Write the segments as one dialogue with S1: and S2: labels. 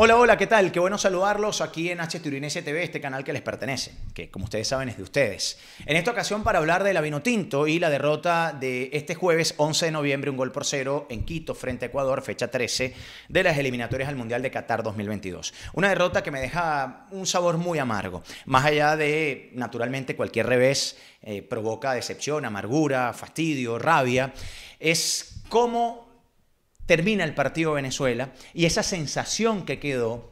S1: Hola, hola, ¿qué tal? Qué bueno saludarlos aquí en HTurinese TV, este canal que les pertenece, que como ustedes saben es de ustedes. En esta ocasión para hablar de la Vinotinto y la derrota de este jueves 11 de noviembre, un gol por cero en Quito frente a Ecuador, fecha 13 de las eliminatorias al Mundial de Qatar 2022. Una derrota que me deja un sabor muy amargo, más allá de, naturalmente, cualquier revés eh, provoca decepción, amargura, fastidio, rabia, es como termina el partido Venezuela y esa sensación que quedó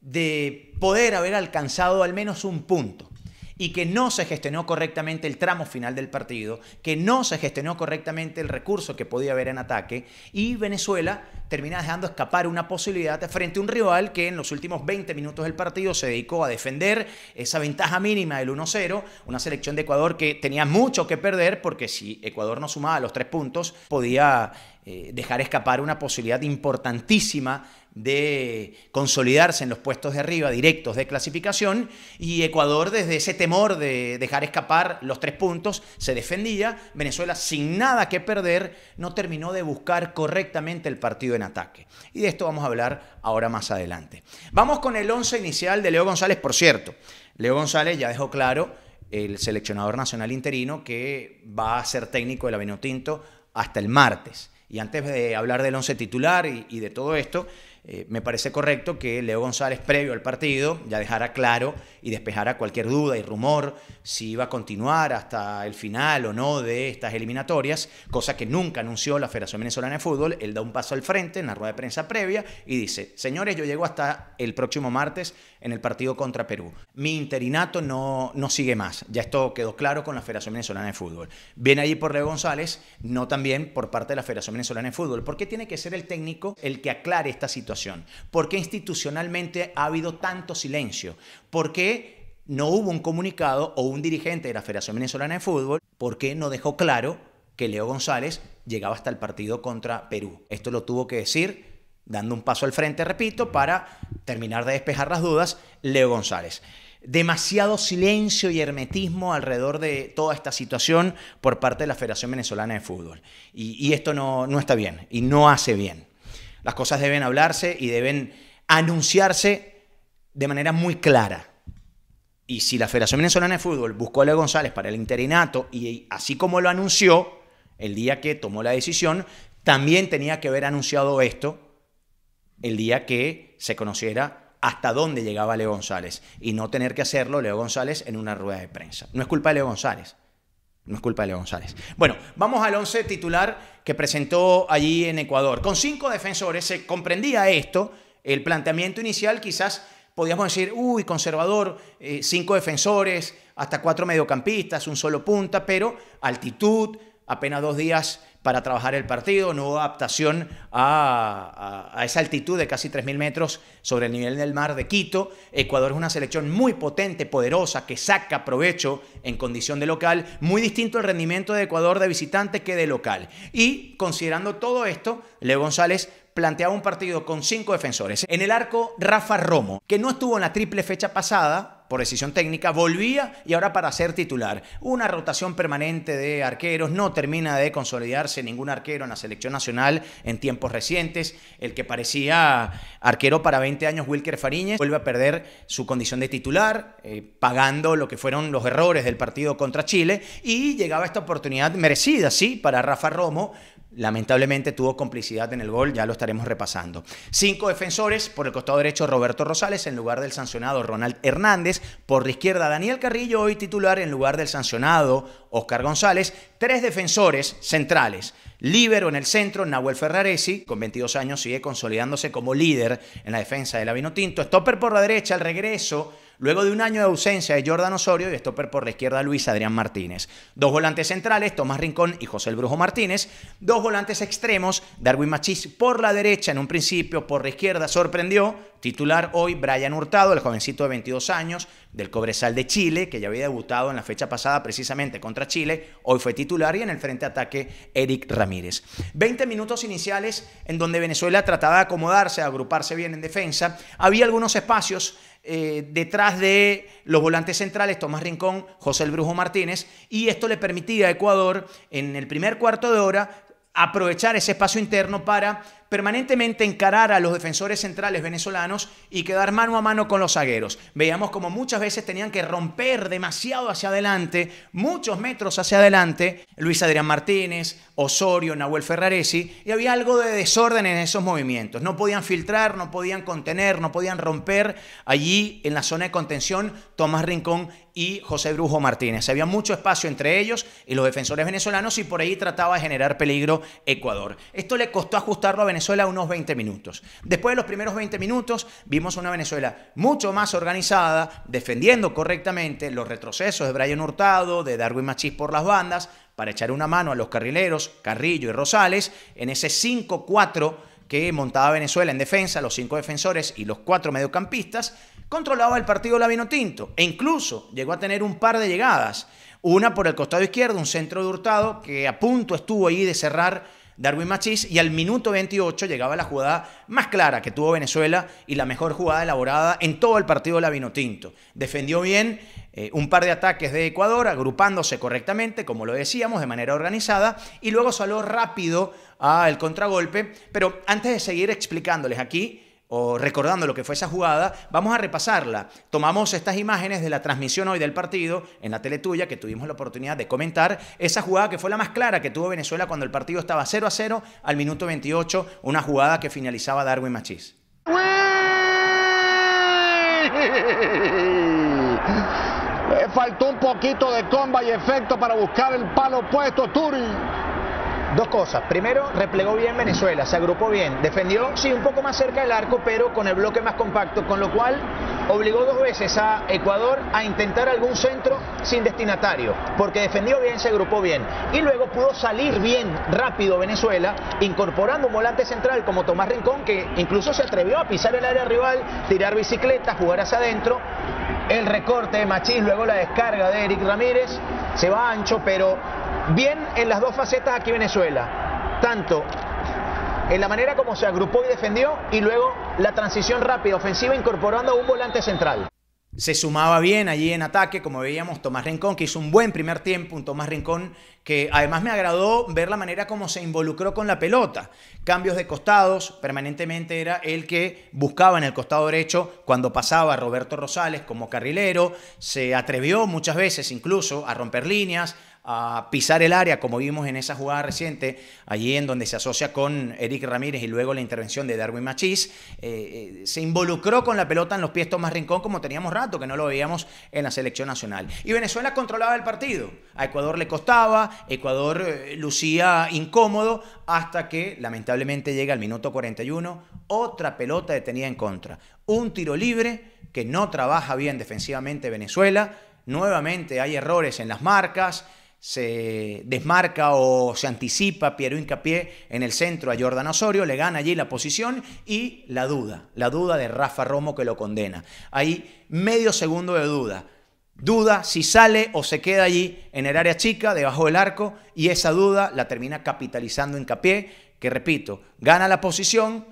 S1: de poder haber alcanzado al menos un punto y que no se gestionó correctamente el tramo final del partido, que no se gestionó correctamente el recurso que podía haber en ataque y Venezuela termina dejando escapar una posibilidad frente a un rival que en los últimos 20 minutos del partido se dedicó a defender esa ventaja mínima del 1-0, una selección de Ecuador que tenía mucho que perder porque si Ecuador no sumaba los tres puntos podía eh, dejar escapar una posibilidad importantísima de consolidarse en los puestos de arriba directos de clasificación y Ecuador desde ese temor de dejar escapar los tres puntos se defendía, Venezuela sin nada que perder no terminó de buscar correctamente el partido en ataque y de esto vamos a hablar ahora más adelante. Vamos con el once inicial de Leo González, por cierto, Leo González ya dejó claro el seleccionador nacional interino que va a ser técnico del la hasta el martes. Y antes de hablar del once titular y de todo esto, eh, me parece correcto que Leo González, previo al partido, ya dejara claro y despejara cualquier duda y rumor si iba a continuar hasta el final o no de estas eliminatorias, cosa que nunca anunció la Federación Venezolana de Fútbol. Él da un paso al frente en la rueda de prensa previa y dice, señores, yo llego hasta el próximo martes en el partido contra Perú. Mi interinato no, no sigue más. Ya esto quedó claro con la Federación Venezolana de Fútbol. Viene allí por Leo González, no también por parte de la Federación Venezolana de Fútbol. porque tiene que ser el técnico el que aclare esta situación? ¿Por qué institucionalmente ha habido tanto silencio? ¿Por qué no hubo un comunicado o un dirigente de la Federación Venezolana de Fútbol? ¿Por qué no dejó claro que Leo González llegaba hasta el partido contra Perú? Esto lo tuvo que decir dando un paso al frente, repito, para terminar de despejar las dudas, Leo González demasiado silencio y hermetismo alrededor de toda esta situación por parte de la Federación Venezolana de Fútbol. Y, esto no está bien y no hace bien. Las cosas deben hablarse y deben anunciarse de manera muy clara. Y si la Federación Venezolana de Fútbol buscó a Leo González para el interinato y así como lo anunció el día que tomó la decisión, también tenía que haber anunciado esto el día que se conociera hasta dónde llegaba Leo González y no tener que hacerlo Leo González en una rueda de prensa. No es culpa de Leo González, no es culpa de Leo González. Bueno, vamos al 11 titular que presentó allí en Ecuador. Con cinco defensores se comprendía esto. El planteamiento inicial quizás podíamos decir, uy, conservador, eh, cinco defensores, hasta cuatro mediocampistas, un solo punta, pero altitud, apenas dos días para trabajar el partido, no hubo adaptación a, esa altitud de casi 3.000 metros sobre el nivel del mar de Quito. Ecuador es una selección muy potente, poderosa, que saca provecho en condición de local, muy distinto el rendimiento de Ecuador de visitante que de local. Y considerando todo esto, Leo González planteaba un partido con cinco defensores. En el arco, Rafa Romo, que no estuvo en la triple fecha pasada, por decisión técnica, volvía y ahora para ser titular. Una rotación permanente de arqueros, no termina de consolidarse ningún arquero en la selección nacional en tiempos recientes. El que parecía arquero para 20 años, Wilker Fariñez, vuelve a perder su condición de titular, eh, pagando lo que fueron los errores del partido contra Chile y llegaba esta oportunidad merecida, sí, para Rafa Romo, Lamentablemente tuvo complicidad en el gol, ya lo estaremos repasando. Cinco defensores, por el costado derecho Roberto Rosales en lugar del sancionado Ronald Hernández, por la izquierda Daniel Carrillo, hoy titular en lugar del sancionado Oscar González, tres defensores centrales. Líbero en el centro, Nahuel Ferraresi, con 22 años sigue consolidándose como líder en la defensa del la Tinto. Stopper por la derecha, al regreso Luego de un año de ausencia de Jordan Osorio y stopper por la izquierda Luis Adrián Martínez. Dos volantes centrales, Tomás Rincón y José el Brujo Martínez. Dos volantes extremos, Darwin Machís por la derecha en un principio, por la izquierda sorprendió. Titular hoy Brian Hurtado, el jovencito de 22 años del Cobresal de Chile, que ya había debutado en la fecha pasada precisamente contra Chile. Hoy fue titular y en el frente ataque Eric Ramírez. 20 minutos iniciales en donde Venezuela trataba de acomodarse, agruparse bien en defensa. Había algunos espacios eh, detrás de los volantes centrales Tomás Rincón, José el Brujo Martínez, y esto le permitía a Ecuador en el primer cuarto de hora aprovechar ese espacio interno para permanentemente encarar a los defensores centrales venezolanos y quedar mano a mano con los zagueros. Veíamos como muchas veces tenían que romper demasiado hacia adelante, muchos metros hacia adelante, Luis Adrián Martínez, Osorio, Nahuel Ferraresi, y había algo de desorden en esos movimientos. No podían filtrar, no podían contener, no podían romper. Allí en la zona de contención, Tomás Rincón y José Brujo Martínez. Había mucho espacio entre ellos y los defensores venezolanos y por ahí trataba de generar peligro Ecuador. Esto le costó ajustarlo a Venezuela Venezuela unos 20 minutos. Después de los primeros 20 minutos vimos una Venezuela mucho más organizada, defendiendo correctamente los retrocesos de Brian Hurtado, de Darwin Machís por las bandas, para echar una mano a los carrileros, Carrillo y Rosales, en ese 5-4 que montaba Venezuela en defensa, los cinco defensores y los cuatro mediocampistas, controlaba el partido Lavino Tinto e incluso llegó a tener un par de llegadas. Una por el costado izquierdo, un centro de Hurtado que a punto estuvo ahí de cerrar Darwin Machís y al minuto 28 llegaba la jugada más clara que tuvo Venezuela y la mejor jugada elaborada en todo el partido de la Vinotinto. Defendió bien eh, un par de ataques de Ecuador, agrupándose correctamente, como lo decíamos, de manera organizada, y luego salió rápido al contragolpe. Pero antes de seguir explicándoles aquí, o recordando lo que fue esa jugada, vamos a repasarla. Tomamos estas imágenes de la transmisión hoy del partido en la Teletuya que tuvimos la oportunidad de comentar, esa jugada que fue la más clara que tuvo Venezuela cuando el partido estaba 0 a 0 al minuto 28, una jugada que finalizaba Darwin Machís. Eh, faltó un poquito de comba y efecto para buscar el palo opuesto, Turi. Dos cosas. Primero, replegó bien Venezuela, se agrupó bien, defendió, sí, un poco más cerca del arco, pero con el bloque más compacto, con lo cual obligó dos veces a Ecuador a intentar algún centro sin destinatario, porque defendió bien, se agrupó bien. Y luego pudo salir bien rápido Venezuela, incorporando un volante central como Tomás Rincón, que incluso se atrevió a pisar el área rival, tirar bicicleta, jugar hacia adentro. El recorte de Machís, luego la descarga de Eric Ramírez, se va ancho, pero bien en las dos facetas aquí Venezuela, tanto en la manera como se agrupó y defendió y luego la transición rápida ofensiva incorporando a un volante central. Se sumaba bien allí en ataque, como veíamos, Tomás Rincón, que hizo un buen primer tiempo, un Tomás Rincón que además me agradó ver la manera como se involucró con la pelota. Cambios de costados, permanentemente era el que buscaba en el costado derecho cuando pasaba Roberto Rosales como carrilero, se atrevió muchas veces incluso a romper líneas, a pisar el área, como vimos en esa jugada reciente, allí en donde se asocia con Eric Ramírez y luego la intervención de Darwin Machís, eh, eh, se involucró con la pelota en los pies Tomás Rincón como teníamos rato, que no lo veíamos en la selección nacional. Y Venezuela controlaba el partido, a Ecuador le costaba, Ecuador eh, lucía incómodo, hasta que lamentablemente llega al minuto 41, otra pelota detenida en contra, un tiro libre que no trabaja bien defensivamente Venezuela, nuevamente hay errores en las marcas, se desmarca o se anticipa Piero hincapié en el centro a Jordan Osorio, le gana allí la posición y la duda, la duda de Rafa Romo que lo condena. ahí medio segundo de duda. Duda si sale o se queda allí en el área chica, debajo del arco, y esa duda la termina capitalizando hincapié, que repito, gana la posición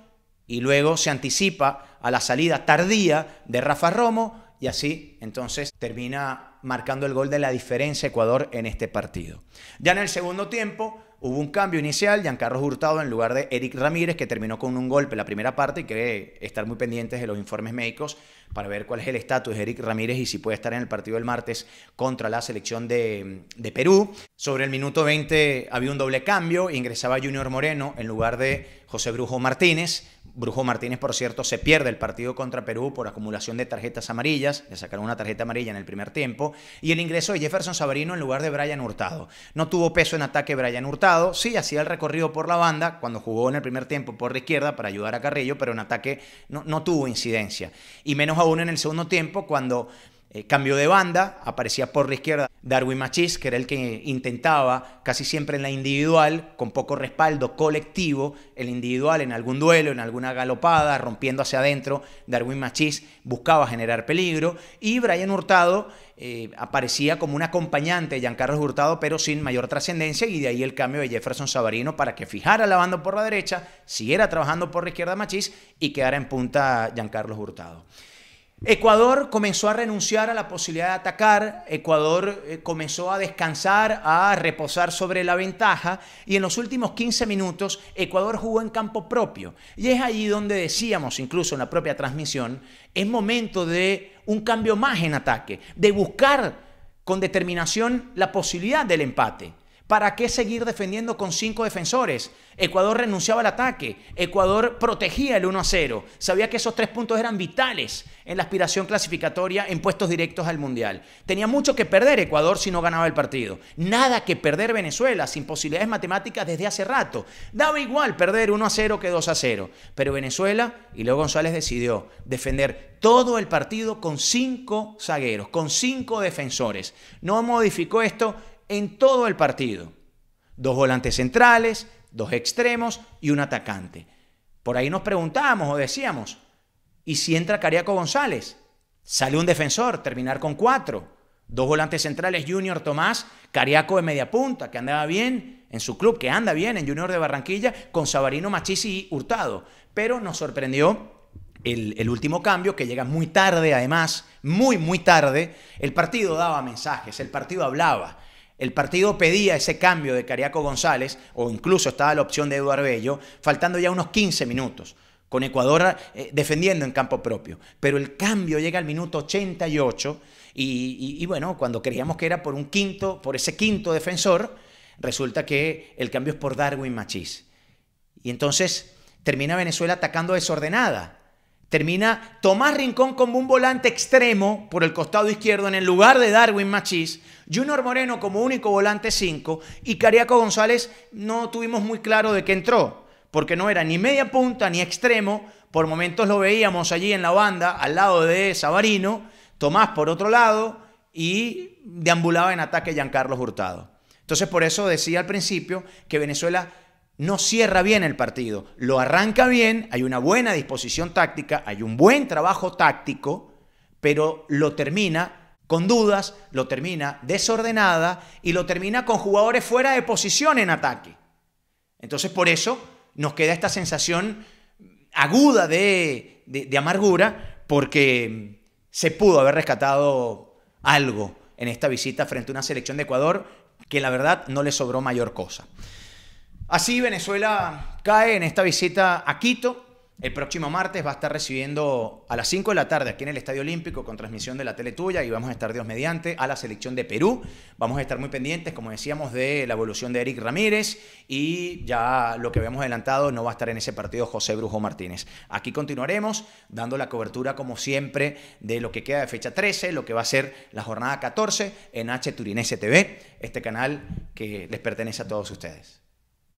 S1: y luego se anticipa a la salida tardía de Rafa Romo y así entonces termina marcando el gol de la diferencia Ecuador en este partido. Ya en el segundo tiempo hubo un cambio inicial, Giancarlo Hurtado en lugar de Eric Ramírez, que terminó con un golpe en la primera parte y que estar muy pendientes de los informes médicos para ver cuál es el estatus de Eric Ramírez y si puede estar en el partido del martes contra la selección de, Perú. Sobre el minuto 20 había un doble cambio, ingresaba Junior Moreno en lugar de José Brujo Martínez. Brujo Martínez, por cierto, se pierde el partido contra Perú por acumulación de tarjetas amarillas. Le sacaron una tarjeta amarilla en el primer tiempo. Y el ingreso de Jefferson Sabarino en lugar de Brian Hurtado. No tuvo peso en ataque Brian Hurtado. Sí, hacía el recorrido por la banda cuando jugó en el primer tiempo por la izquierda para ayudar a Carrillo, pero en ataque no, no tuvo incidencia. Y menos aún en el segundo tiempo cuando eh, cambió de banda, aparecía por la izquierda Darwin Machis, que era el que intentaba casi siempre en la individual, con poco respaldo colectivo, el individual en algún duelo, en alguna galopada, rompiendo hacia adentro, Darwin Machis buscaba generar peligro y Brian Hurtado eh, aparecía como un acompañante de Giancarlo Hurtado, pero sin mayor trascendencia y de ahí el cambio de Jefferson Sabarino para que fijara la banda por la derecha, siguiera trabajando por la izquierda Machis y quedara en punta Giancarlo Hurtado. Ecuador comenzó a renunciar a la posibilidad de atacar, Ecuador eh, comenzó a descansar, a reposar sobre la ventaja y en los últimos 15 minutos Ecuador jugó en campo propio. Y es allí donde decíamos, incluso en la propia transmisión, es momento de un cambio más en ataque, de buscar con determinación la posibilidad del empate. ¿Para qué seguir defendiendo con cinco defensores? Ecuador renunciaba al ataque, Ecuador protegía el 1 a 0, sabía que esos tres puntos eran vitales en la aspiración clasificatoria en puestos directos al Mundial. Tenía mucho que perder Ecuador si no ganaba el partido, nada que perder Venezuela sin posibilidades matemáticas desde hace rato. Daba igual perder 1 a 0 que 2 a 0, pero Venezuela y luego González decidió defender todo el partido con cinco zagueros, con cinco defensores. No modificó esto en todo el partido. Dos volantes centrales, dos extremos y un atacante. Por ahí nos preguntábamos o decíamos, ¿y si entra Cariaco González? Sale un defensor, terminar con cuatro. Dos volantes centrales, Junior Tomás, Cariaco de media punta, que andaba bien en su club, que anda bien en Junior de Barranquilla, con Sabarino Machisi y Hurtado. Pero nos sorprendió el, último cambio, que llega muy tarde además, muy, muy tarde. El partido daba mensajes, el partido hablaba. El partido pedía ese cambio de Cariaco González, o incluso estaba la opción de Eduardo Bello, faltando ya unos 15 minutos, con Ecuador eh, defendiendo en campo propio. Pero el cambio llega al minuto 88, y, y bueno, cuando creíamos que era por un quinto, por ese quinto defensor, resulta que el cambio es por Darwin Machís. Y entonces termina Venezuela atacando desordenada. Termina Tomás Rincón como un volante extremo por el costado izquierdo en el lugar de Darwin Machís, Junior Moreno como único volante 5 y Cariaco González no tuvimos muy claro de qué entró, porque no era ni media punta ni extremo, por momentos lo veíamos allí en la banda al lado de Savarino, Tomás por otro lado y deambulaba en ataque Giancarlo Hurtado. Entonces por eso decía al principio que Venezuela no cierra bien el partido. Lo arranca bien, hay una buena disposición táctica, hay un buen trabajo táctico, pero lo termina con dudas, lo termina desordenada y lo termina con jugadores fuera de posición en ataque. Entonces por eso nos queda esta sensación aguda de, amargura porque se pudo haber rescatado algo en esta visita frente a una selección de Ecuador que la verdad no le sobró mayor cosa. Así Venezuela cae en esta visita a Quito. El próximo martes va a estar recibiendo a las 5 de la tarde aquí en el Estadio Olímpico con transmisión de la tele tuya y vamos a estar Dios mediante a la selección de Perú. Vamos a estar muy pendientes, como decíamos, de la evolución de Eric Ramírez y ya lo que habíamos adelantado no va a estar en ese partido José Brujo Martínez. Aquí continuaremos dando la cobertura como siempre de lo que queda de fecha 13, lo que va a ser la jornada 14 en H Turinese TV, este canal que les pertenece a todos ustedes.